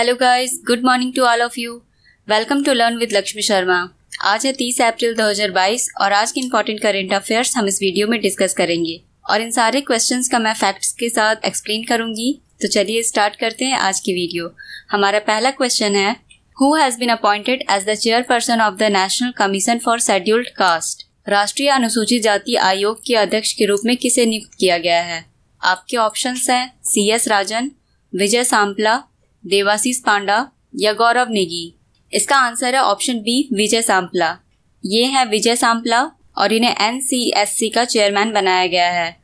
Hello guys good morning to all of you welcome to learn with Lakshmi Sharma आज है 30 अप्रैल 2022 और आज के इम्पोर्टेंट करेंट अफेयर्स हम इस वीडियो में डिस्कस करेंगे और इन सारे क्वेश्चंस का मैं फैक्ट्स के साथ एक्सप्लेन करूंगी तो चलिए स्टार्ट करते हैं आज की वीडियो हमारा पहला क्वेश्चन है who has been appointed as the chairperson of the National Commission for Scheduled Caste राष्ट्रीय अनुसूचित जाति आयोग के अध्यक्ष के रूप में किसे नियुक्त किया गया है आपके ऑप्शन हैं सी एस राजन विजय सांपला देवाशीष पांडा या गौरव नेगी इसका आंसर है ऑप्शन बी विजय सांपला ये है विजय सांपला और इन्हें एन का चेयरमैन बनाया गया है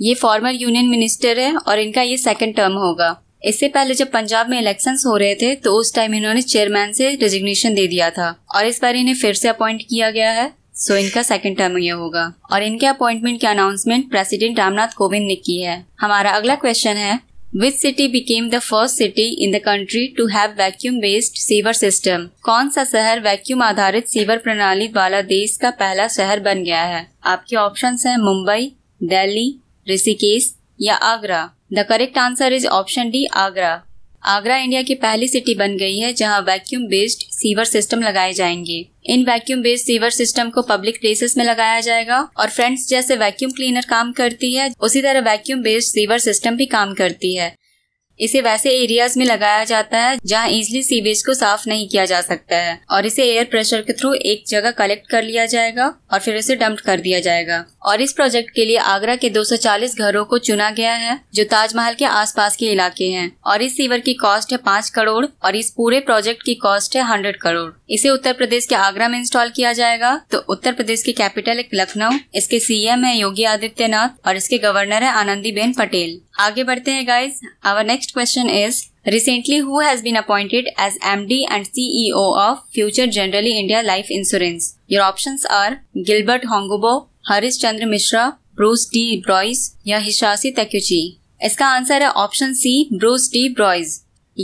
ये फॉर्मर यूनियन मिनिस्टर है और इनका ये सेकंड टर्म होगा इससे पहले जब पंजाब में इलेक्शंस हो रहे थे तो उस टाइम इन्होंने चेयरमैन से रेजिग्नेशन दे दिया था और इस बार इन्हें फिर से अपॉइंट किया गया है सो इनका सेकंड टर्म ये होगा और इनके अपॉइंटमेंट के अनाउंसमेंट प्रेसिडेंट रामनाथ कोविंद ने की है हमारा अगला क्वेश्चन है Which city became the first city in the country to have vacuum based sewer system कौन सा शहर वैक्यूम आधारित सीवर प्रणाली वाला देश का पहला शहर बन गया है आपके ऑप्शन है मुंबई दिल्ली ऋषिकेश या Agra the correct answer is option D Agra Agra India की पहली सिटी बन गई है जहां वैक्यूम बेस्ड सीवर सिस्टम लगाए जाएंगे इन वैक्यूम बेस्ड सीवर सिस्टम को पब्लिक प्लेसेस में लगाया जाएगा और फ्रेंड्स जैसे वैक्यूम क्लीनर काम करती है उसी तरह वैक्यूम बेस्ड सीवर सिस्टम भी काम करती है इसे वैसे एरियाज में लगाया जाता है जहाँ इजिली सीवेज को साफ नहीं किया जा सकता है और इसे एयर प्रेशर के थ्रू एक जगह कलेक्ट कर लिया जाएगा और फिर इसे डंप कर दिया जाएगा और इस प्रोजेक्ट के लिए आगरा के 240 घरों को चुना गया है जो ताजमहल के आसपास के इलाके हैं और इस सीवर की कॉस्ट है पाँच करोड़ और इस पूरे प्रोजेक्ट की कॉस्ट है हंड्रेड करोड़ इसे उत्तर प्रदेश के आगरा में इंस्टॉल किया जाएगा तो उत्तर प्रदेश की कैपिटल है लखनऊ इसके सीएम है योगी आदित्यनाथ और इसके गवर्नर है आनंदी बेन पटेल आगे बढ़ते हैं guys our next next question is Recently, who has been appointed as MD and CEO of Future Generally India Life Insurance? Your options are Gilbert Hongubo, Harish Chandra Mishra, Bruce De Broize या Hisashi Takeuchi इसका answer है option C Bruce De Broize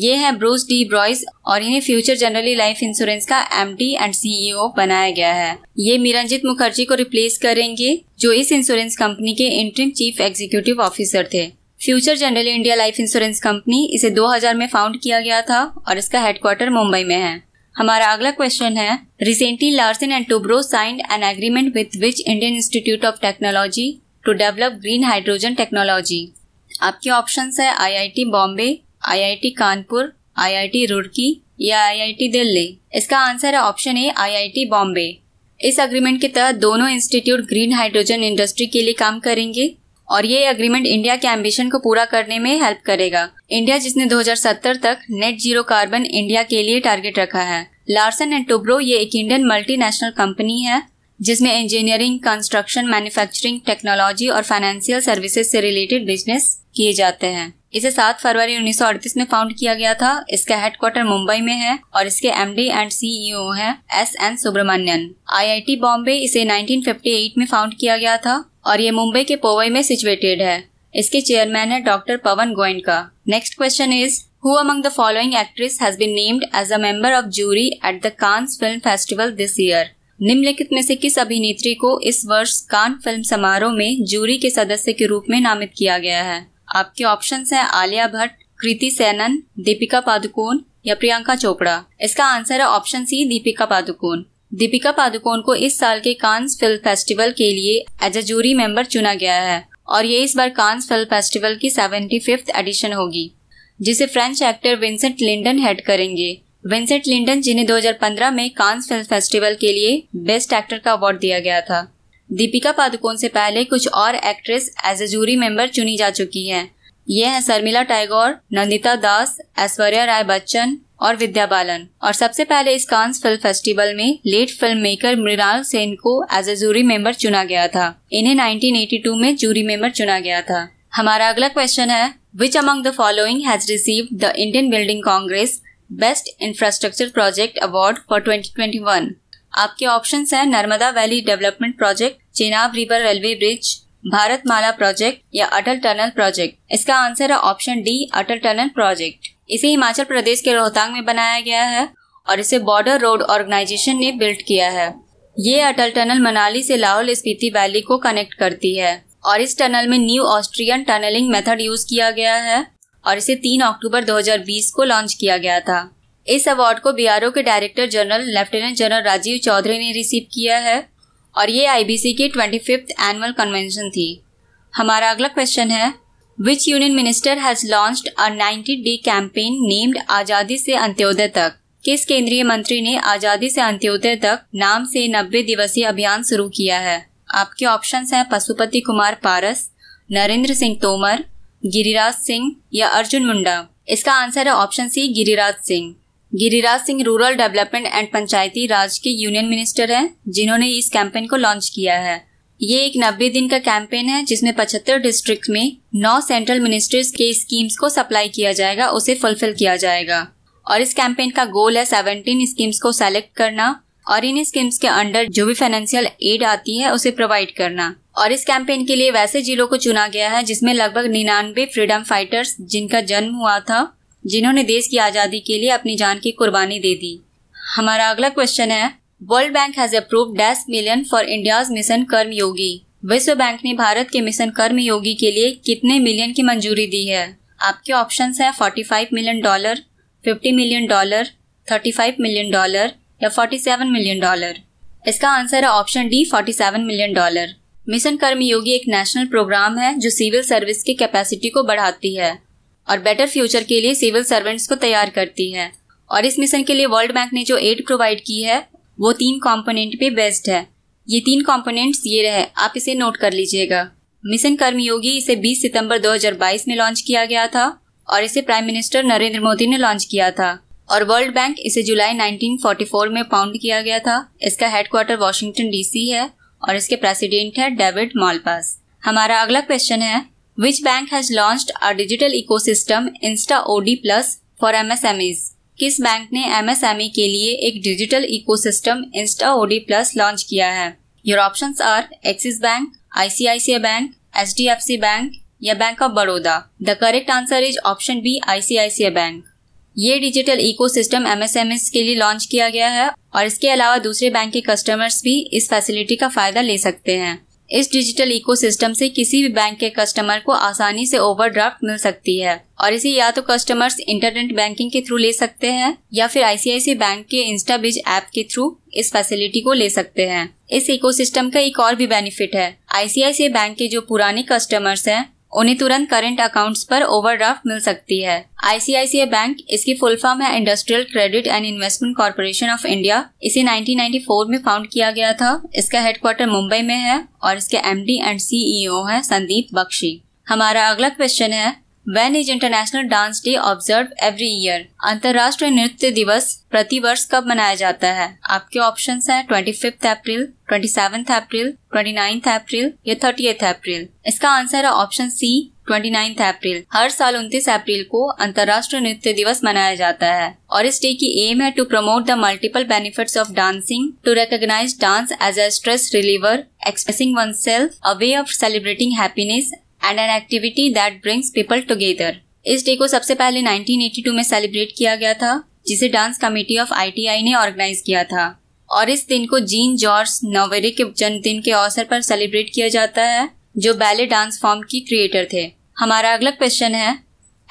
ये है Bruce De Broize और इन्हें Future Generali Life Insurance का MD and CEO बनाया गया है ये मिरंजित मुखर्जी को रिप्लेस करेंगे जो इस इंश्योरेंस कंपनी के इंटरिम चीफ एग्जीक्यूटिव ऑफिसर थे Future Generali India Life Insurance Company इसे 2000 में फाउंड किया गया था और इसका हेडक्वार्टर मुंबई में है हमारा अगला क्वेश्चन है recently Larsen and Toubro signed an agreement with which Indian Institute of Technology to develop green hydrogen technology आपके ऑप्शन है IIT Bombay IIT Kanpur IIT Roorkee या आईआईटी दिल्ली इसका आंसर है ऑप्शन ए आईआईटी बॉम्बे इस अग्रीमेंट के तहत दोनों इंस्टीट्यूट ग्रीन हाइड्रोजन इंडस्ट्री के लिए काम करेंगे और ये अग्रीमेंट इंडिया के एम्बिशन को पूरा करने में हेल्प करेगा इंडिया जिसने 2070 तक नेट जीरो कार्बन इंडिया के लिए टारगेट रखा है लार्सन एंड टुब्रो ये एक इंडियन मल्टीनेशनल कंपनी है जिसमें इंजीनियरिंग कंस्ट्रक्शन मैन्युफैक्चरिंग टेक्नोलॉजी और फाइनेंशियल सर्विसेज से रिलेटेड बिजनेस किए जाते हैं इसे 7 फरवरी 1938 में फाउंड किया गया था इसका हेडक्वार्टर मुंबई में है और इसके एमडी एंड सीईओ हैं S N Subrahmanyan IIT Bombay इसे 1958 में फाउंड किया गया था और ये मुंबई के पोवई में सिचुएटेड है इसके चेयरमैन है डॉक्टर पवन का next question is who among the following actress has been named as a member of jury at the Cannes film festival this year निम्नलिखित में से किस अभिनेत्री को इस वर्ष कान फिल्म समारोह में जूरी के सदस्य के रूप में नामित किया गया है आपके ऑप्शन है आलिया भट्ट कृति सैनन दीपिका पादुकोण या प्रियंका चोपड़ा इसका आंसर है ऑप्शन सी दीपिका पादुकोण दीपिका पादुकोण को इस साल के कांस फिल्म फेस्टिवल के लिए एज ए जूरी मेंबर चुना गया है और ये इस बार कांस फिल्म फेस्टिवल की सेवेंटी फिफ्थ एडिशन होगी जिसे French actor Vincent Lindon head करेंगे विंसेंट लिंडन जिन्हें 2015 में कांस फिल्म फेस्टिवल के लिए बेस्ट एक्टर का अवार्ड दिया गया था दीपिका पादुकोण से पहले कुछ और actress as a jury member चुनी जा चुकी हैं ये हैं शर्मिला टैगोर नंदिता दास ऐश्वर्या राय बच्चन और विद्या बालन और सबसे पहले इस कांस फिल्म फेस्टिवल में late film maker Mrinal Sen को एज ए जूरी मेंबर चुना गया था इन्हें 1982 में जूरी मेंबर चुना गया था हमारा अगला क्वेश्चन है which among the following has receive the Indian Building Congress best infrastructure project award for 2021 आपके ऑप्शंस हैं Narmada valley development project Chenab river railway bridge Bharat Mala project या अटल टनल प्रोजेक्ट इसका आंसर है option D Atal tunnel project इसे हिमाचल प्रदेश के रोहतांग में बनाया गया है और इसे बॉर्डर रोड ऑर्गेनाइजेशन ने बिल्ड किया है ये अटल टनल मनाली से लाहौल स्पीति वैली को कनेक्ट करती है और इस टनल में New Austrian tunnelling method use किया गया है और इसे 3 अक्टूबर 2020 को लॉन्च किया गया था इस अवार्ड को बीआरओ के director general lieutenant general Rajiv Chaudhary ने रिसीव किया है और ये आईबीसी की ट्वेंटी फिफ्थ एनुअल कन्वेंशन थी हमारा अगला क्वेश्चन है which union minister has launch a ninety day campaign named Azadi से अंत्योदय तक किस केंद्रीय मंत्री ने आजादी से अंत्योदय तक नाम से नब्बे दिवसीय अभियान शुरू किया है आपके ऑप्शन हैं पशुपति कुमार पारस नरेंद्र सिंह तोमर गिरिराज सिंह या अर्जुन मुंडा इसका आंसर है option C Giriraj Singh Giriraj Singh rural development and Panchayati Raj के यूनियन मिनिस्टर हैं जिन्होंने इस कैंपेन को लॉन्च किया है ये एक नब्बे दिन का कैंपेन है जिसमें पचहत्तर डिस्ट्रिक्ट में नौ सेंट्रल मिनिस्टर्स के स्कीम्स को सप्लाई किया जाएगा उसे फुलफिल किया जाएगा और इस कैंपेन का गोल है सेवनटीन स्कीम्स को सेलेक्ट करना और इन स्कीम्स के अंडर जो भी फाइनेंशियल एड आती है उसे प्रोवाइड करना और इस कैंपेन के लिए वैसे जिलों को चुना गया है जिसमें लगभग निन्यानबे फ्रीडम फाइटर्स जिनका जन्म हुआ था जिन्होंने देश की आज़ादी के लिए अपनी जान की कुर्बानी दे दी हमारा अगला क्वेश्चन है World Bank has approve dash million for India's mission Karma Yogi विश्व बैंक ने भारत के मिशन कर्म योगी के लिए कितने मिलियन की मंजूरी दी है आपके ऑप्शन है forty five million dollar fifty million dollar thirty five million dollar या फोर्टी सेवन मिलियन डॉलर इसका आंसर है option D forty seven million dollar mission Karmayogi एक नेशनल प्रोग्राम है जो सिविल सर्विस की कैपेसिटी को बढ़ाती है और बेटर फ्यूचर के लिए सिविल सर्वेंट्स को तैयार करती है और इस मिशन के लिए वर्ल्ड बैंक ने जो एड प्रोवाइड की है वो तीन कॉम्पोनेंट पे बेस्ड है ये तीन कॉम्पोनेंट ये रहे आप इसे नोट कर लीजिएगा मिशन कर्मयोगी इसे 20 सितंबर 2022 में लॉन्च किया गया था और इसे प्राइम मिनिस्टर नरेंद्र मोदी ने लॉन्च किया था और वर्ल्ड बैंक इसे जुलाई 1944 में फाउंड किया गया था इसका हेडक्वार्टर वाशिंगटन डीसी है और इसके प्रेसिडेंट है डेविड मॉलपास हमारा अगला क्वेश्चन है which bank has launched a digital ecosystem Insta OD Plus for MSMEs? किस बैंक ने ई e के लिए एक digital ecosystem Insta OD Plus launch किया है your option are Axis Bank ICICI Bank H D F C Bank या Bank of Baroda the correct answer is option B ICICI Bank ये डिजिटल इकोसिस्टम एस के लिए लॉन्च किया गया है और इसके अलावा दूसरे बैंक के कस्टमर्स भी इस फैसिलिटी का फायदा ले सकते हैं इस डिजिटल इकोसिस्टम से किसी भी बैंक के कस्टमर को आसानी से ओवरड्राफ्ट मिल सकती है और इसे या तो कस्टमर्स इंटरनेट बैंकिंग के थ्रू ले सकते हैं या फिर आईसीआईसी बैंक के इंस्टा बिज ऐप के थ्रू इस फैसिलिटी को ले सकते हैं इस इकोसिस्टम का एक और भी बेनिफिट है आईसीआईसी बैंक के जो पुराने कस्टमर्स हैं उन्हें तुरंत करंट अकाउंट्स पर ओवरड्राफ्ट मिल सकती है आईसीआईसीआई बैंक इसकी फुल फॉर्म है Industrial Credit and Investment Corporation of India इसे 1994 में फाउंड किया गया था इसका हेडक्वार्टर मुंबई में है और इसके एमडी एंड सीईओ है संदीप बख्शी हमारा अगला क्वेश्चन है when is International Dance Day observe every year अंतर्राष्ट्रीय नृत्य दिवस प्रति वर्ष कब मनाया जाता है आपके ऑप्शन है twenty fifth April twenty seventh April twenty ninth April या थर्टी एथ अप्रैल इसका आंसर है option C twenty ninth April हर साल उनतीस अप्रैल को अंतर्राष्ट्रीय नृत्य दिवस मनाया जाता है और इस डे की एम है to promote the multiple benefits of dancing to recognise dance as a stress reliever expressing one self a way of celebrating happiness and an activity that brings people together इस day को सबसे पहले 1982 में celebrate किया गया था जिसे dance committee of ITI ने ऑर्गेनाइज किया था और इस दिन को जीन जॉर्ज नोवेरे के जन्मदिन के अवसर पर सेलिब्रेट किया जाता है जो बैले डांस फॉर्म की क्रिएटर थे हमारा अगला क्वेश्चन है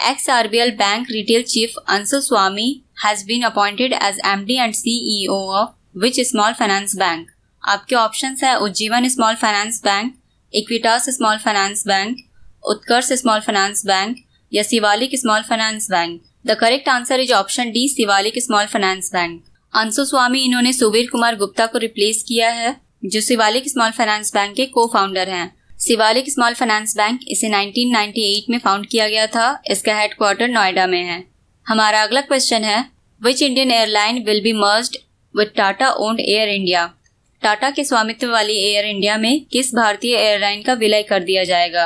ex RBL Bank retail chief Anshu Swami has been appointed as M D and CEO of which small finance bank आपके ऑप्शन है Ujjivan small finance bank Equitas small finance bank Utkarsh small finance bank या Shivalik small finance bank the correct answer is option D Shivalik small finance bank Anshu Swami इन्होंने सुबीर कुमार गुप्ता को replace किया है जो Shivalik small finance bank के को फाउंडर है शिवालिक स्मॉल फाइनेंस बैंक इसे 1998 में फाउंड किया गया था इसका हेडक्वार्टर नोएडा में है हमारा अगला क्वेश्चन है which Indian airline will be merge with Tata owned Air India Tata के स्वामित्व वाली एयर इंडिया में किस भारतीय एयरलाइन का विलय कर दिया जाएगा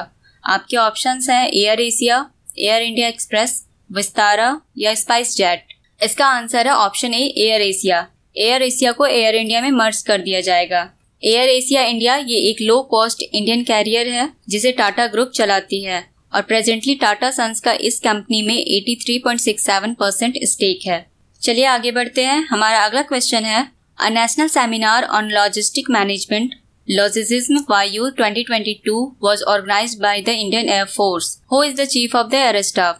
आपके ऑप्शन हैं AirAsia Air India Express Vistara या स्पाइस जेट इसका आंसर है option A AirAsia AirAsia को एयर इंडिया में मर्ज कर दिया जाएगा एयर एशिया इंडिया ये एक लो कॉस्ट इंडियन कैरियर है जिसे टाटा ग्रुप चलाती है और प्रेजेंटली टाटा सन्स का इस कंपनी में 83.67 परसेंट स्टेक है चलिए आगे बढ़ते हैं हमारा अगला क्वेश्चन है a national seminar on logistic management Logistics by Youth 2022 was organized by the Indian Air Force. Who is the chief of the air staff?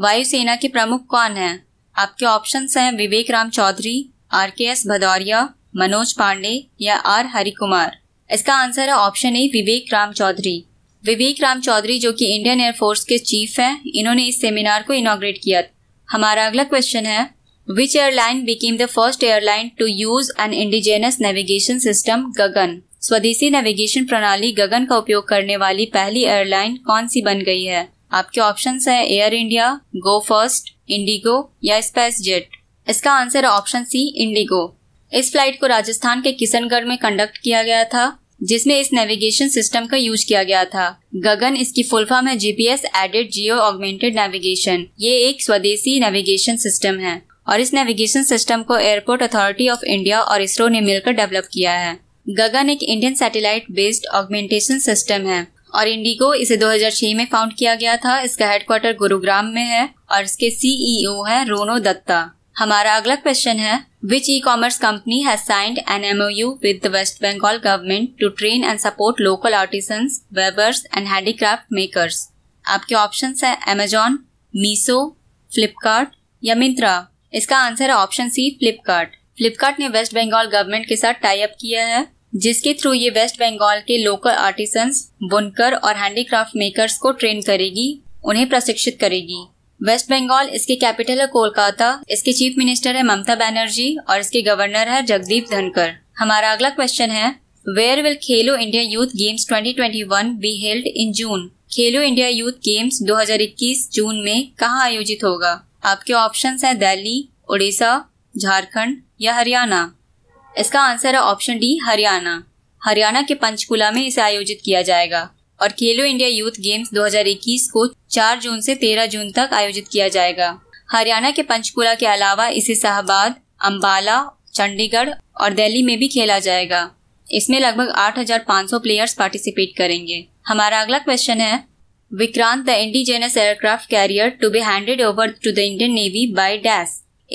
वायु सेना के प्रमुख कौन हैं? आपके ऑप्शंस हैं Vivek Ram Chaudhari R K S Bhadauria Manoj Pande या आर हरिकुमार इसका आंसर है ऑप्शन ए विवेक राम चौधरी विवेक राम चौधरी जो कि इंडियन एयरफोर्स के चीफ हैं इन्होंने इस सेमिनार को इनोग्रेट किया हमारा अगला क्वेश्चन है Which airline became the first airline to use an indigenous navigation system Gagan? स्वदेशी नेविगेशन प्रणाली गगन का उपयोग करने वाली पहली एयरलाइन कौन सी बन गई है आपके ऑप्शन है Air India Go First IndiGo या स्पेस जेट इसका आंसर है ऑप्शन सी इंडिगो इस फ्लाइट को राजस्थान के किशनगढ़ में कंडक्ट किया गया था जिसमें इस नेविगेशन सिस्टम का यूज किया गया था गगन इसकी फुल फॉर्म है GPS aided geo augmented navigation ये एक स्वदेशी नेविगेशन सिस्टम है और इस नेविगेशन सिस्टम को एयरपोर्ट अथॉरिटी ऑफ इंडिया और इसरो ने मिलकर डेवलप किया है गगन एक Indian satellite based augmentation system है और इंडिगो इसे 2006 में फाउंड किया गया था इसका हेडक्वार्टर गुरुग्राम में है और इसके सीईओ है रोनो दत्ता हमारा अगला क्वेश्चन है which e commerce company has signed an U with the West Bengal government to train and support local artisans weavers and handicraft makers आपके ऑप्शन है अमेजोन मीसो फ्लिपकार्ट या मिंत्रा इसका आंसर है ऑप्शन सी फ्लिपकार्ट फ्लिपकार्ट ने वेस्ट बंगाल गवर्नमेंट के साथ टाई अप किया है जिसके थ्रू ये वेस्ट बंगाल के लोकल आर्टिसन बुनकर और हैंडीक्राफ्ट मेकर्स को ट्रेन करेगी उन्हें प्रशिक्षित करेगी वेस्ट बंगाल इसके कैपिटल है कोलकाता इसके चीफ मिनिस्टर है ममता बनर्जी और इसके गवर्नर है जगदीप धनकर हमारा अगला क्वेश्चन है where will Khelo India Youth Games 2021 be held in June Khelo India Youth Games 2021 जून में कहाँ आयोजित होगा आपके ऑप्शन है दिल्ली उड़ीसा झारखंड या हरियाणा इसका आंसर है ऑप्शन डी हरियाणा हरियाणा के पंचकुला में इसे आयोजित किया जाएगा और खेलो इंडिया यूथ गेम्स 2021 को 4 जून से 13 जून तक आयोजित किया जाएगा हरियाणा के पंचकुला के अलावा इसे शाहबाद अम्बाला चंडीगढ़ और दिल्ली में भी खेला जाएगा इसमें लगभग 8,500 प्लेयर्स पार्टिसिपेट करेंगे हमारा अगला क्वेश्चन है Vikrant the indigenous aircraft carrier to be handed over to the Indian Navy by dash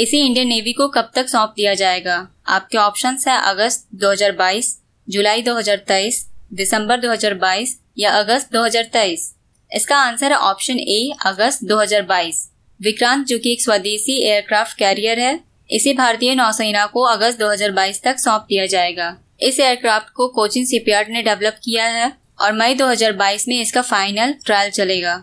इसे इंडियन नेवी को कब तक सौंप दिया जाएगा आपके ऑप्शन है अगस्त 2022, जुलाई 2023, दिसंबर 2022 या अगस्त 2023। इसका आंसर है ऑप्शन ए अगस्त 2022। विक्रांत जो कि एक स्वदेशी एयरक्राफ्ट कैरियर है इसे भारतीय नौसेना को अगस्त 2022 तक सौंप दिया जाएगा इस एयरक्राफ्ट को कोचिन सीपियार्ड ने डेवलप किया है और मई 2022 में इसका फाइनल ट्रायल चलेगा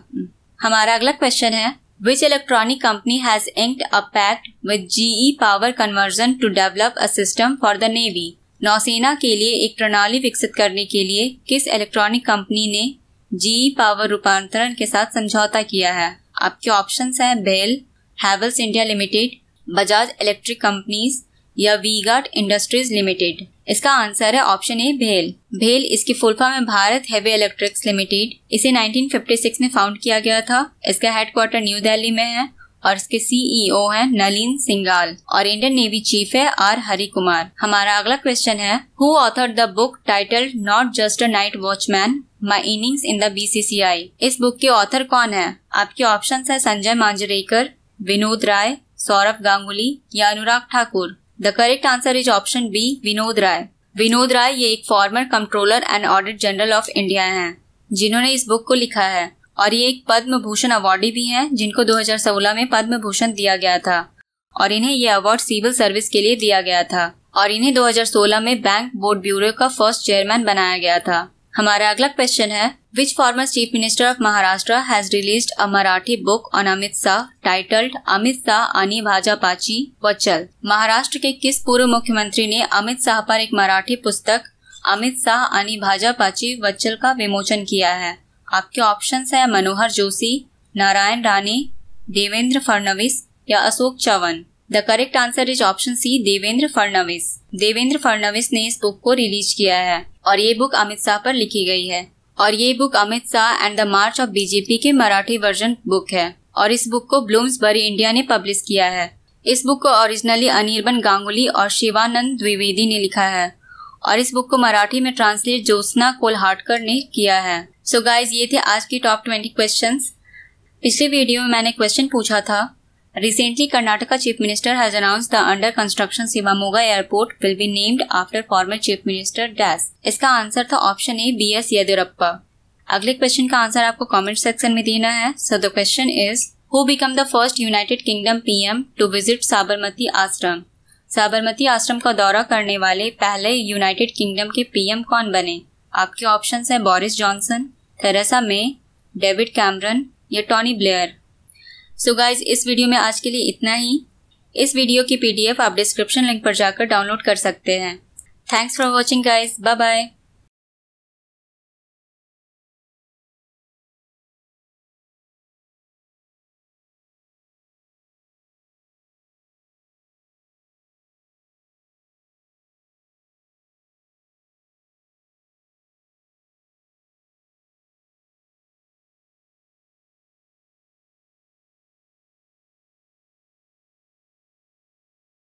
हमारा अगला क्वेश्चन है which electronic company has inked a pact with GE Power Conversion to develop a system for the navy नौसेना के लिए एक प्रणाली विकसित करने के लिए किस इलेक्ट्रॉनिक कंपनी ने जीई पावर e रूपांतरण के साथ समझौता किया है आपके ऑप्शन हैं bell Havells India limited Bajaj electric companies या गार्ड इंडस्ट्रीज लिमिटेड इसका आंसर है ऑप्शन ए भेल भेल इसकी फुल फॉर्म है भारत हैवी इलेक्ट्रिक्स लिमिटेड इसे 1956 में फाउंड किया गया था इसका हेडक्वार्टर न्यू दिल्ली में है और इसके सीईओ e है नलिन सिंगाल और इंडियन नेवी चीफ है आर हरि कुमार हमारा अगला क्वेश्चन है who author the book title Not Just a Night Watchman My Innings in the BCCI इस बुक के ऑथर कौन है आपके ऑप्शन है संजय मांजरेकर विनोद राय सौरभ गांगुली या Anurag Thakur the correct answer is option B Vinod Rai Vinod Rai ये एक former controller and audit general of India हैं जिन्होंने इस बुक को लिखा है और ये एक पद्म भूषण अवार्डी भी हैं जिनको 2016 में पद्म भूषण दिया गया था और इन्हें ये अवार्ड सिविल सर्विस के लिए दिया गया था और इन्हें 2016 में बैंक बोर्ड ब्यूरो का फर्स्ट चेयरमैन बनाया गया था हमारा अगला क्वेश्चन है which former chief minister of Maharashtra has released a Marathi book on Amit Shah titled Amit Shah Ani Bhajapachi Vachal? Maharashtra के किस पूर्व मुख्यमंत्री ने अमित शाह पर एक मराठी पुस्तक अमित शाह अनि भाजापाची वच्चल का विमोचन किया है आपके ऑप्शन है मनोहर जोशी नारायण रानी देवेंद्र फडणवीस या Ashok Chavan the correct answer is option C Devendra Fadnavis Devendra Fadnavis ने इस बुक को रिलीज किया है और ये बुक अमित शाह पर लिखी गई है और ये book Amit Shah and the March of BJP के मराठी वर्जन बुक है और इस बुक को ब्लूम्सबरी इंडिया ने पब्लिश किया है इस बुक को ओरिजिनली अनिर्बन गांगुली और शिवानंद द्विवेदी ने लिखा है और इस बुक को मराठी में ट्रांसलेट ज्योत्सना कोलहाटकर ने किया है सो so गाइज ये थे आज की टॉप ट्वेंटी क्वेश्चन पिछले वीडियो में मैंने क्वेश्चन पूछा था Recently, Karnataka Chief Minister has announced the under construction Sivamoga Airport will be named after former Chief Minister dash इसका आंसर था option A B S Yediyurappa अगले क्वेश्चन का आंसर आपको कमेंट सेक्शन में देना है so the question is who become the first United Kingdom PM to visit Sabarmati Ashram Sabarmati आश्रम का दौरा करने वाले पहले यूनाइटेड किंगडम के पीएम कौन बने आपके ऑप्शन है Boris Johnson Theresa May David Cameron या Tony Blair so so guys इस वीडियो में आज के लिए इतना ही इस वीडियो की पीडीएफ आप डिस्क्रिप्शन लिंक पर जाकर डाउनलोड कर सकते हैं thanks for watching guys bye bye